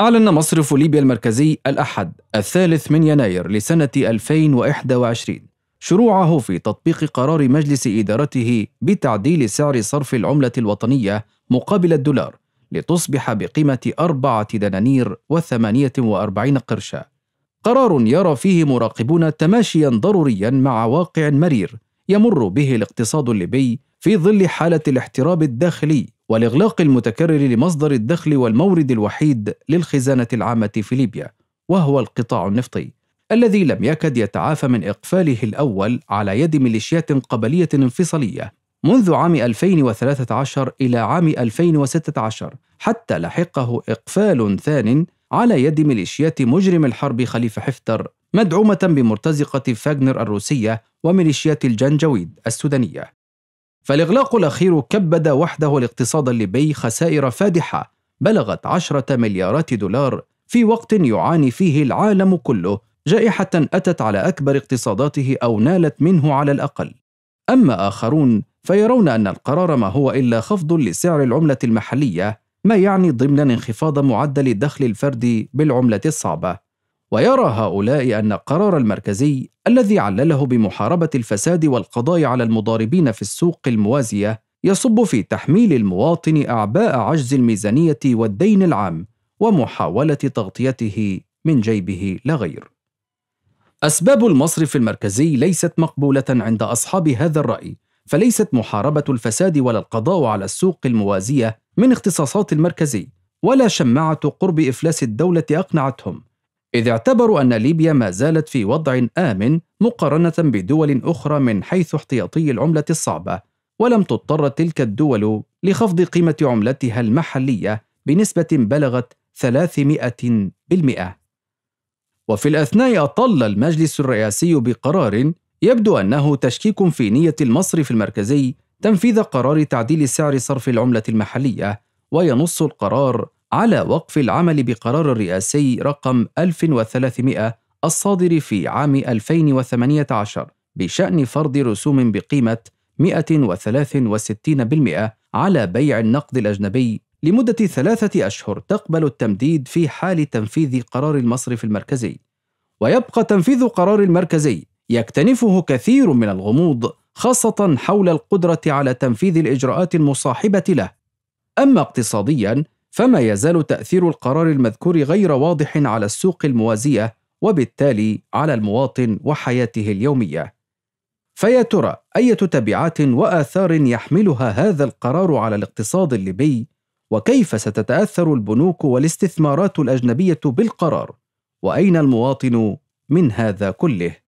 أعلن مصرف ليبيا المركزي الأحد الثالث من يناير لسنة 2021 شروعه في تطبيق قرار مجلس إدارته بتعديل سعر صرف العملة الوطنية مقابل الدولار لتصبح بقيمة أربعة دنانير وثمانية وأربعين قرشا قرار يرى فيه مراقبون تماشيا ضروريا مع واقع مرير يمر به الاقتصاد الليبي في ظل حالة الاحتراب الداخلي والإغلاق المتكرر لمصدر الدخل والمورد الوحيد للخزانة العامة في ليبيا وهو القطاع النفطي الذي لم يكد يتعافى من إقفاله الأول على يد ميليشيات قبلية انفصالية منذ عام 2013 إلى عام 2016 حتى لحقه إقفال ثان على يد ميليشيات مجرم الحرب خليفة حفتر مدعومة بمرتزقة فاغنر الروسية وميليشيات الجنجويد السودانية فالإغلاق الأخير كبد وحده الاقتصاد الليبي خسائر فادحة بلغت عشرة مليارات دولار في وقت يعاني فيه العالم كله جائحة أتت على أكبر اقتصاداته أو نالت منه على الأقل أما آخرون فيرون أن القرار ما هو إلا خفض لسعر العملة المحلية ما يعني ضمن انخفاض معدل الدخل الفردي بالعملة الصعبة ويرى هؤلاء أن القرار المركزي الذي علله بمحاربة الفساد والقضاء على المضاربين في السوق الموازية يصب في تحميل المواطن أعباء عجز الميزانية والدين العام ومحاولة تغطيته من جيبه لا غير. أسباب المصرف المركزي ليست مقبولة عند أصحاب هذا الرأي، فليست محاربة الفساد ولا القضاء على السوق الموازية من اختصاصات المركزي، ولا شماعة قرب إفلاس الدولة أقنعتهم، إذ اعتبروا أن ليبيا ما زالت في وضع آمن مقارنة بدول أخرى من حيث احتياطي العملة الصعبة، ولم تضطر تلك الدول لخفض قيمة عملتها المحلية بنسبة بلغت 300%. وفي الأثناء أطل المجلس الرئاسي بقرار يبدو أنه تشكيك في نية المصرف المركزي تنفيذ قرار تعديل سعر صرف العملة المحلية، وينص القرار على وقف العمل بقرار رئاسي رقم 1300 الصادر في عام 2018 بشأن فرض رسوم بقيمة 163% على بيع النقد الأجنبي لمدة ثلاثة أشهر تقبل التمديد في حال تنفيذ قرار المصرف المركزي ويبقى تنفيذ قرار المركزي يكتنفه كثير من الغموض خاصة حول القدرة على تنفيذ الإجراءات المصاحبة له أما اقتصاديا فما يزال تأثير القرار المذكور غير واضح على السوق الموازية وبالتالي على المواطن وحياته اليومية. فيا ترى أية تبعات وآثار يحملها هذا القرار على الاقتصاد الليبي؟ وكيف ستتأثر البنوك والاستثمارات الأجنبية بالقرار؟ وأين المواطن من هذا كله؟